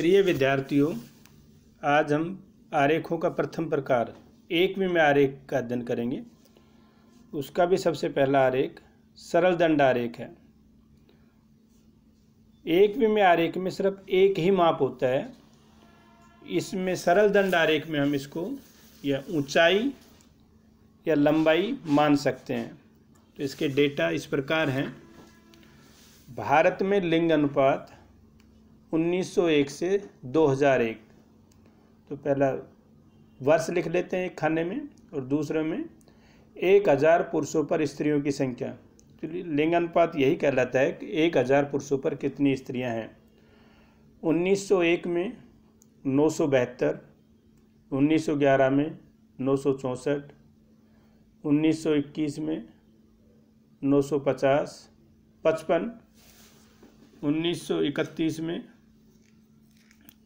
प्रिय विद्यार्थियों आज हम आरेखों का प्रथम प्रकार एक में आरेख का अध्ययन करेंगे उसका भी सबसे पहला आरेख सरल दंड आरेख है एक में आरेख में सिर्फ एक ही माप होता है इसमें सरल दंड आरेख में हम इसको या ऊंचाई या लंबाई मान सकते हैं तो इसके डेटा इस प्रकार हैं भारत में लिंग अनुपात 1901 से 2001 तो पहला वर्ष लिख लेते हैं एक खाने में और दूसरे में एक हज़ार पुरुषों पर स्त्रियों की संख्या तो लिंगानुपात यही कहलाता है कि एक हज़ार पुरुषों पर कितनी स्त्रियां हैं 1901 में नौ सौ बहत्तर 1911 में नौ सौ चौंसठ 1921 में पचास पचपन इकतीस में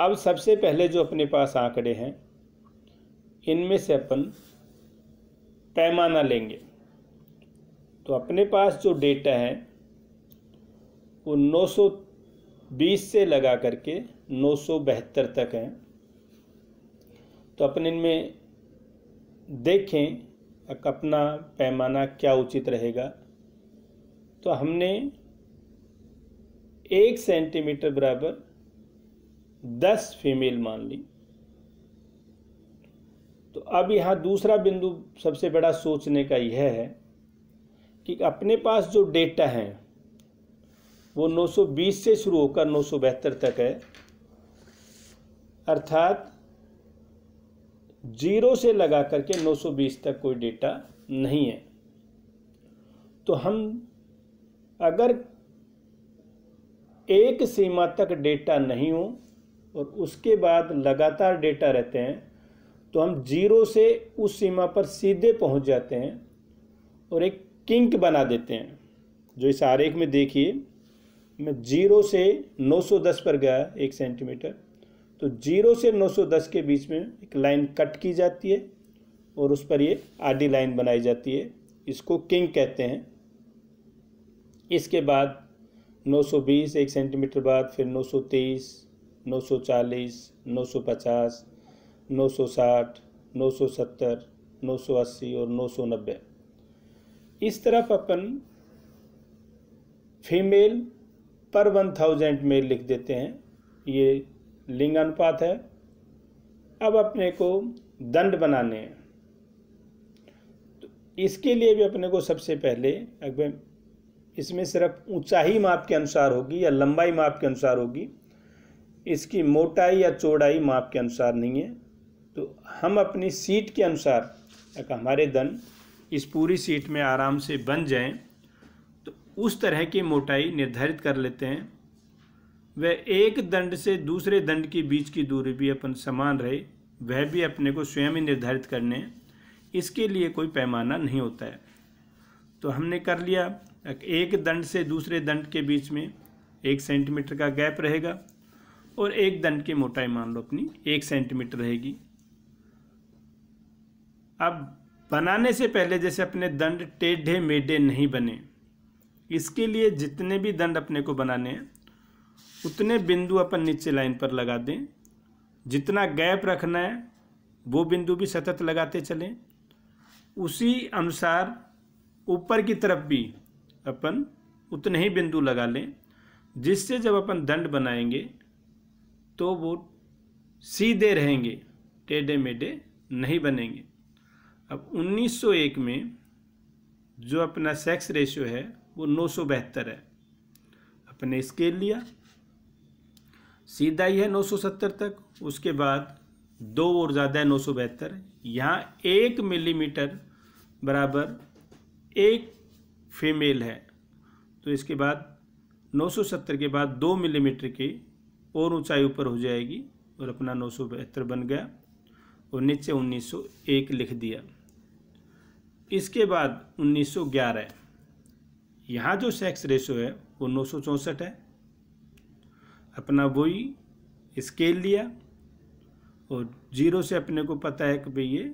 अब सबसे पहले जो अपने पास आंकड़े हैं इनमें से अपन पैमाना लेंगे तो अपने पास जो डेटा है वो 920 से लगा करके नौ तक हैं तो अपन इनमें देखें अपना पैमाना क्या उचित रहेगा तो हमने एक सेंटीमीटर बराबर दस फीमेल मान ली तो अब यहाँ दूसरा बिंदु सबसे बड़ा सोचने का यह है कि अपने पास जो डेटा है वो 920 से शुरू होकर बहत्तर तक है अर्थात जीरो से लगा करके 920 तक कोई डेटा नहीं है तो हम अगर एक सीमा तक डेटा नहीं हो और उसके बाद लगातार डेटा रहते हैं तो हम जीरो से उस सीमा पर सीधे पहुंच जाते हैं और एक किंक बना देते हैं जो इस आरेख में देखिए मैं जीरो से 910 पर गया एक सेंटीमीटर तो जीरो से 910 के बीच में एक लाइन कट की जाती है और उस पर ये आधी लाइन बनाई जाती है इसको किंग कहते हैं इसके बाद 920 एक सेंटीमीटर बाद फिर 923 940, 950, 960, 970, 980 और 990 इस तरफ अपन फीमेल पर वन थाउजेंड मेल लिख देते हैं ये लिंगानुपात है अब अपने को दंड बनाने हैं तो इसके लिए भी अपने को सबसे पहले इसमें सिर्फ ऊंचाई माप के अनुसार होगी या लंबाई माप के अनुसार होगी इसकी मोटाई या चौड़ाई माप के अनुसार नहीं है तो हम अपनी सीट के अनुसार हमारे दन इस पूरी सीट में आराम से बन जाएं तो उस तरह की मोटाई निर्धारित कर लेते हैं वह एक दंड से दूसरे दंड के बीच की दूरी भी अपन समान रहे वह भी अपने को स्वयं ही निर्धारित करने इसके लिए कोई पैमाना नहीं होता है तो हमने कर लिया एक दंड से दूसरे दंड के बीच में एक सेंटीमीटर का गैप रहेगा और एक दंड की मोटाई मान लो अपनी एक सेंटीमीटर रहेगी अब बनाने से पहले जैसे अपने दंड टेढ़े मेढे नहीं बने इसके लिए जितने भी दंड अपने को बनाने हैं उतने बिंदु अपन नीचे लाइन पर लगा दें जितना गैप रखना है वो बिंदु भी सतत लगाते चलें उसी अनुसार ऊपर की तरफ भी अपन उतने ही बिंदु लगा लें जिससे जब अपन दंड बनाएंगे तो वो सीधे रहेंगे टेढ़े मेढ़े नहीं बनेंगे अब 1901 में जो अपना सेक्स रेशियो है वो नौ सौ बहत्तर है अपने स्केल लिया सीधा ही है 970 तक उसके बाद दो और ज़्यादा है नौ सौ बहत्तर यहाँ एक मिलीमीटर बराबर एक फीमेल है तो इसके बाद 970 के बाद दो मिलीमीटर के और ऊंचाई ऊपर हो जाएगी और अपना नौ सौ बहत्तर बन गया और नीचे 1901 लिख दिया इसके बाद 1911 यहाँ जो सेक्स रेशो है वो नौ है अपना वही स्केल लिया और जीरो से अपने को पता है कि भाई ये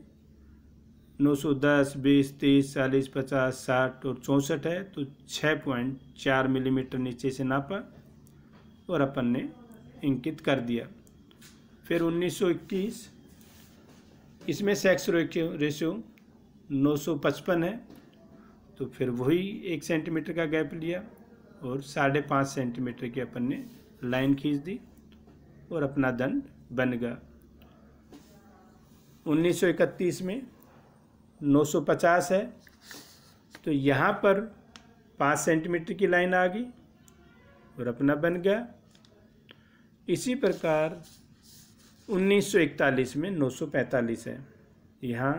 910, 20, 30, 40, 50, 60 और चौंसठ है तो 6.4 मिलीमीटर नीचे से नापा और अपन ने इंकित कर दिया फिर 1921 इसमें सेक्स रेशियो 955 है तो फिर वही एक सेंटीमीटर का गैप लिया और साढ़े पाँच सेंटीमीटर की अपन ने लाइन खींच दी और अपना दंड बन गया 1931 में 950 है तो यहाँ पर पाँच सेंटीमीटर की लाइन आ गई और अपना बन गया इसी प्रकार 1941 में 945 है यहाँ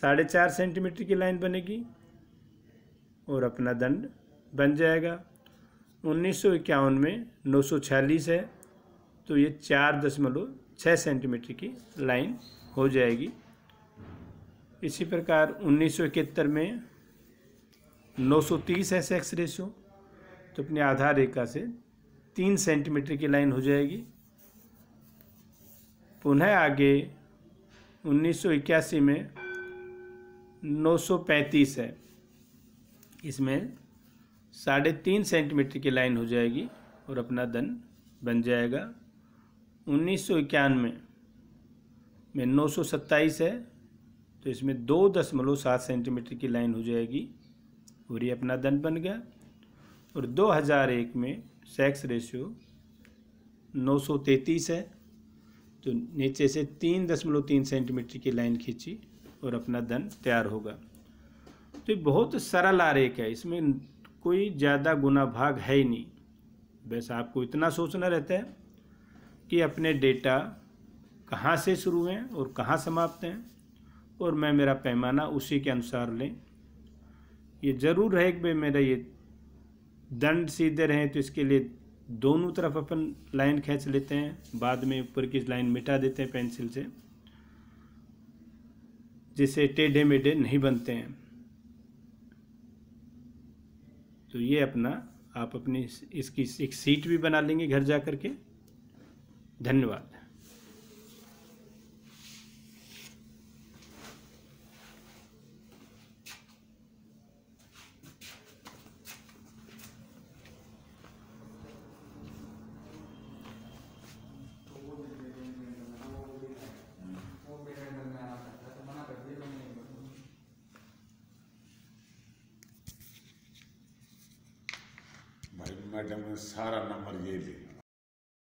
साढ़े चार सेंटीमीटर की लाइन बनेगी और अपना दंड बन जाएगा उन्नीस में नौ है तो ये चार दशमलव छः सेंटीमीटर की लाइन हो जाएगी इसी प्रकार उन्नीस में 930 है सेक्स रेशो तो अपनी आधार रेखा से तीन सेंटीमीटर की लाइन हो जाएगी पुनः आगे 1981 में 935 है इसमें साढ़े तीन सेंटीमीटर की लाइन हो जाएगी और अपना धन बन जाएगा उन्नीस सौ इक्यानवे में नौ सौ सत्ताईस है तो इसमें दो दशमलव सात सेंटीमीटर की लाइन हो जाएगी और ये अपना धन बन गया और 2001 में सेक्स रेशियो 933 है तो नीचे से तीन दशमलव तीन सेंटीमीटर की लाइन खींची और अपना धन तैयार होगा तो ये बहुत सरल आरेख है इसमें कोई ज़्यादा गुना भाग है ही नहीं बस आपको इतना सोचना रहता है कि अपने डेटा कहाँ से शुरू हैं और कहाँ समाप्त हैं और मैं मेरा पैमाना उसी के अनुसार लें ये ज़रूर है कि भाई मेरा ये दंड सीधे रहें तो इसके लिए दोनों तरफ अपन लाइन खींच लेते हैं बाद में ऊपर की लाइन मिटा देते हैं पेंसिल से जिससे टेढ़े मेढ़े नहीं बनते हैं तो ये अपना आप अपनी इसकी एक सीट भी बना लेंगे घर जा कर के धन्यवाद मैडम ने सारा नंबर ये ले